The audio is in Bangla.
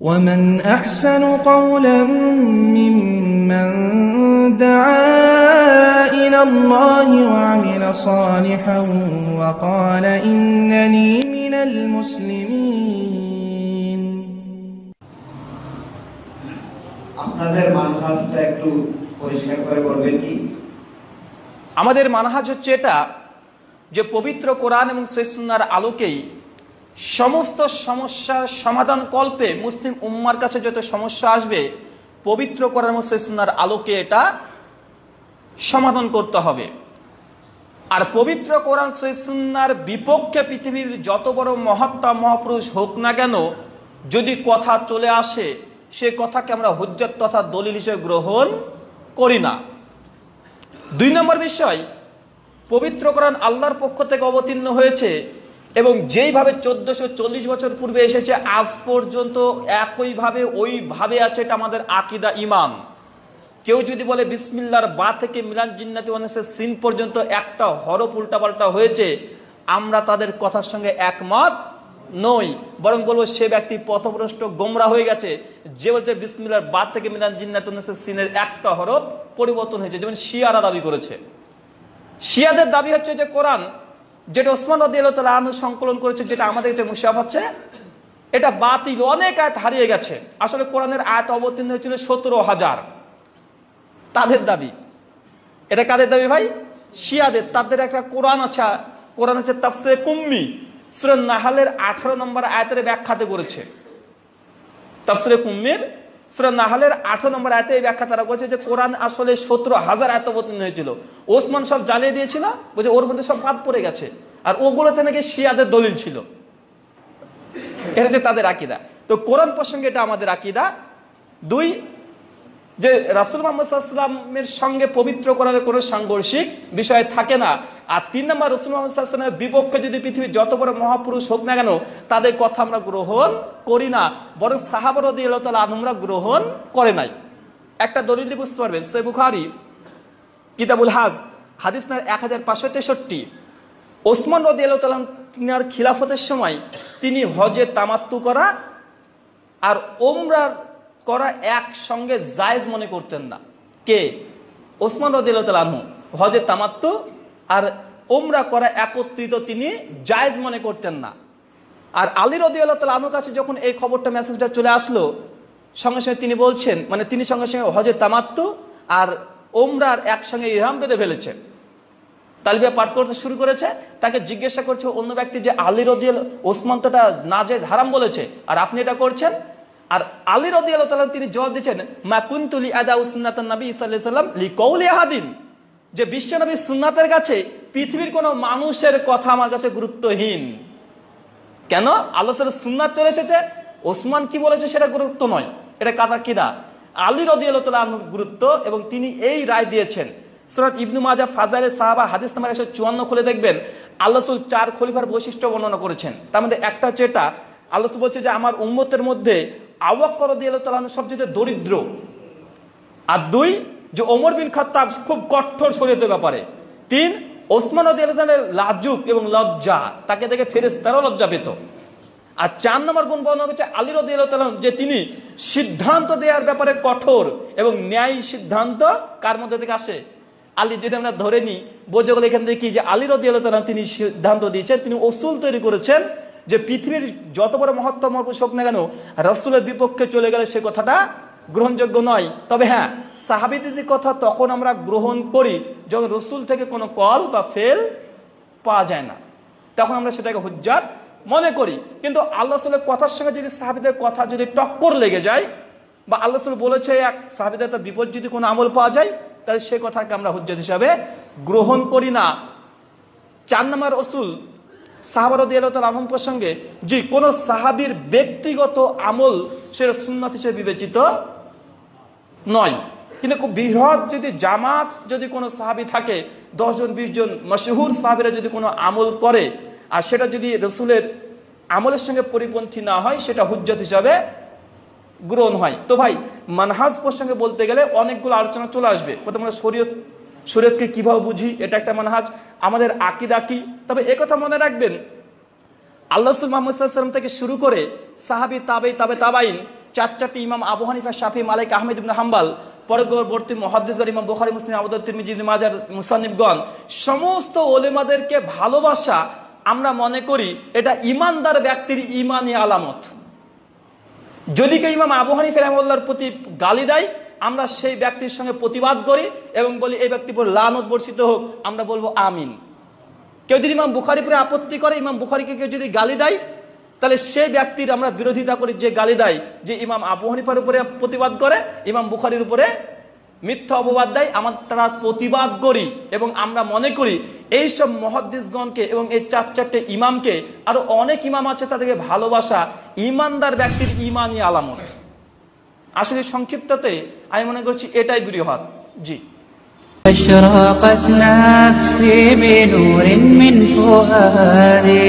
ومن أحسن قولا ممن دعا إلى الله وعمل صالحا وقال إنني من المسلمين আপনাদের মানহাজটা একটু পরিষ্কার করে বলবেন কি আমাদের মানহাজ হচ্ছে এটা যে পবিত্র কোরআন এবং সৈসুন্নার আলোকেই সমস্ত সমস্যার সমাধান কল্পে মুসলিম উম্মার কাছে যত সমস্যা আসবে পবিত্র করার মুসলিম সুনার আলোকে এটা সমাধান করতে হবে আর পবিত্র কোরআন সৈসুন্নার বিপক্ষে পৃথিবীর যত বড় মহাত্মা মহাপুরুষ হোক না কেন যদি কথা চলে আসে সে কথাকে আমরা হুজ্জত তথা দলিল হিসেবে গ্রহণ করি না দুই নম্বর বিষয় পবিত্র কোরআন আল্লাহর পক্ষ থেকে অবতীর্ণ হয়েছে এবং যেইভাবে চোদ্দশো চল্লিশ বছর পূর্বে এসেছে আজ পর্যন্ত একইভাবে ওইভাবে আছে এটা আমাদের আকিদা ইমাম কেউ যদি বলে বিসমিল্লার বা থেকে মিলান জিন্নাতি ওয়ানেসের সিন পর্যন্ত একটা হরফ উল্টাপাল্টা হয়েছে আমরা তাদের কথার সঙ্গে একমত নই বরং বলবো সে ব্যক্তি পথভ্রষ্ট গোমরা হয়ে গেছে যে বলছে বিসমিল্লার বা থেকে মিলান জিন্নাত ওয়ানেসের সিনের একটা হরফ পরিবর্তন হয়েছে যেমন শিয়ারা দাবি করেছে শিয়াদের দাবি হচ্ছে যে কোরআন যেটা ওসমান রদি আল্লাহ তালা আনু সংকলন করেছে যেটা আমাদের যে মুসাফ আছে এটা বাতিল অনেক আয়ত হারিয়ে গেছে আসলে কোরআনের আয়ত অবতীর্ণ হয়েছিল সতেরো হাজার তাদের দাবি এটা কাদের দাবি ভাই শিয়াদের তাদের একটা কোরআন আছে কোরআন আছে তাফসে কুম্মি সুরেন নাহালের আঠারো নম্বর আয়তের ব্যাখ্যাতে করেছে তাফসরে কুম্মির সুরা নাহালের আঠারো নম্বর আয়তে এই ব্যাখ্যা তারা বলছে যে কোরআন আসলে সতেরো হাজার এত অবতীর্ণ হয়েছিল ওসমান সব জ্বালিয়ে দিয়েছিল বলছে ওর মধ্যে সব বাদ পড়ে গেছে আর ওগুলোতে নাকি শিয়াদের দলিল ছিল এটা যে তাদের আকিদা তো কোরআন প্রসঙ্গে এটা আমাদের আকিদা দুই যে রাসুল মোহাম্মদ আসলামের সঙ্গে পবিত্র কোরআনের কোনো সাংঘর্ষিক বিষয় থাকে না আর তিন নম্বর রসুল মোহাম্মদের বিপক্ষে যদি পৃথিবীর যত বড় মহাপুরুষ হোক না কেন তাদের কথা আমরা গ্রহণ করি না বরং সাহাবর দিয়ে আমরা গ্রহণ করে নাই একটা দলিল বুঝতে পারবেন সে বুখারি কিতাবুল হাজ হাদিস নার এক হাজার পাঁচশো তেষট্টি ওসমান রদি আল্লাহ তিনার খিলাফতের সময় তিনি হজে তামাত্তু করা আর ওমরার করা একসঙ্গে জায়জ মনে করতেন না কে ওসমান রদি আল্লাহ হজে তামাত্তু আর ওমরা করা একত্রিত তিনি জায়জ মনে করতেন না আর আলী রদি আল্লাহ আনুর কাছে যখন এই খবরটা মেসেজটা চলে আসলো সঙ্গে সঙ্গে তিনি বলছেন মানে তিনি সঙ্গে সঙ্গে হজের তামাত্ম আর ওমরার একসঙ্গে ইহাম বেঁধে ফেলেছে তালিবিয়া পাঠ করতে শুরু করেছে তাকে জিজ্ঞাসা করছে অন্য ব্যক্তি যে আলী রদি ওসমান তোটা না যে হারাম বলেছে আর আপনি এটা করছেন আর আলী রদিয়াল তিনি জবাব দিচ্ছেন কুন্তুলি আদা উসনাত নবী ইসাল্লাম লি কৌলি আহাদিন যে বিশ্বনবী সুন্নাতের কাছে পৃথিবীর কোনো মানুষের কথা আমার কাছে গুরুত্বহীন কেন আল্লাহ সুন্নাত চলে এসেছে ওসমান কি বলেছে সেটা গুরুত্ব নয় এটা কাদা কিদা আলী রদি আল্লাহ গুরুত্ব এবং তিনি এই রায় দিয়েছেন সুরাত ইবনু মাজা ফাজালে সাহাবা হাদিস নাম্বার একশো চুয়ান্ন খুলে দেখবেন আল্লাহসুল চার খলিফার বৈশিষ্ট্য বর্ণনা করেছেন তার মধ্যে একটা হচ্ছে এটা আল্লাহ বলছে যে আমার উম্মতের মধ্যে আওয়াক্কর দিয়ে আল্লাহ তালাহ সবচেয়ে দরিদ্র আর দুই যে ওমর বিন খত্তাব খুব কঠোর শরীয়তের ব্যাপারে তিন ওসমান আদিয়ালের লাজুক এবং লজ্জা তাকে দেখে তারও লজ্জা পেত আর চার নম্বর গুণ বর্ণনা হচ্ছে আলির যে তিনি সিদ্ধান্ত দেওয়ার ব্যাপারে কঠোর এবং ন্যায় সিদ্ধান্ত কার মধ্যে থেকে আসে আলী যদি আমরা ধরে নিই বোঝা গেলে এখান থেকে কি যে আলির রদিয়ালাম তিনি সিদ্ধান্ত দিয়েছেন তিনি ওসুল তৈরি করেছেন যে পৃথিবীর যত বড় মহত্তম হোক না কেন রসুলের বিপক্ষে চলে গেলে সে কথাটা গ্রহণযোগ্য নয় তবে হ্যাঁ সাহাবিদের কথা তখন আমরা গ্রহণ করি যখন রসুল থেকে কোনো কল বা ফেল পাওয়া যায় না তখন আমরা সেটাকে হুজ্জাত মনে করি কিন্তু আল্লাহ সালের কথার সঙ্গে যদি সাহাবিদের কথা যদি টক্কর লেগে যায় বা আল্লাহ সাল বলেছে এক সাহাবিদের তার বিপদ যদি কোনো আমল পাওয়া যায় তাহলে সে কথাকে আমরা হুজ্জাত হিসাবে গ্রহণ করি না চার নম্বর রসুল সাহাবারদি আল্লাহ আমল প্রসঙ্গে যে কোনো সাহাবির ব্যক্তিগত আমল সেটা সুন্নত হিসেবে বিবেচিত নয় কিন্তু খুব বৃহৎ যদি জামাত যদি কোনো সাহাবি থাকে দশজন বিশজন মশহুর সাহাবিরা যদি কোনো আমল করে আর সেটা যদি রসুলের আমলের সঙ্গে পরিপন্থী না হয় সেটা হুজ্জত হিসাবে গ্রহণ হয় তো ভাই মানহাজ প্রসঙ্গে বলতে গেলে অনেকগুলো আলোচনা চলে আসবে প্রথমে শরীয়ত শরীয়তকে কীভাবে বুঝি এটা একটা মানহাজ আমাদের আকিদা কি তবে একথা মনে রাখবেন আল্লাহ সুল মোহাম্মদ থেকে শুরু করে সাহাবি তাবে তাবে তাবাইন চার চারটি ইমাম আবু হানিফা শাফি মালিক আহমেদ ইবনে হাম্বাল পরবর্তী মহাদিসগর ইমাম বোখারি মুসলিম আবুদিন মাজার মুসানিবগণ সমস্ত ওলেমাদেরকে ভালোবাসা আমরা মনে করি এটা ইমানদার ব্যক্তির ইমানি আলামত যদি কেউ ইমাম আবু হানিফ রহমুল্লার প্রতি গালি দেয় আমরা সেই ব্যক্তির সঙ্গে প্রতিবাদ করি এবং বলি এই ব্যক্তি পর লানত বর্ষিত হোক আমরা বলবো আমিন কেউ যদি ইমাম বুখারি পরে আপত্তি করে ইমাম বুখারিকে কেউ যদি গালি দেয় তাহলে সে ব্যক্তির আমরা বিরোধিতা করি যে গালি দেয় যে ইমাম আবু হানিফার উপরে প্রতিবাদ করে ইমাম বুখারির উপরে মিথ্যা অপবাদ দেয় আমার তারা প্রতিবাদ করি এবং আমরা মনে করি এই সব মহাদিসগণকে এবং এই চার চারটে ইমামকে আরো অনেক ইমাম আছে তাদেরকে ভালোবাসা ইমানদার ব্যক্তির ইমানই আলামত আসলে সংক্ষিপ্ততে আমি মনে করছি এটাই বৃহৎ জি أشرقت نفسي بنور من فؤادي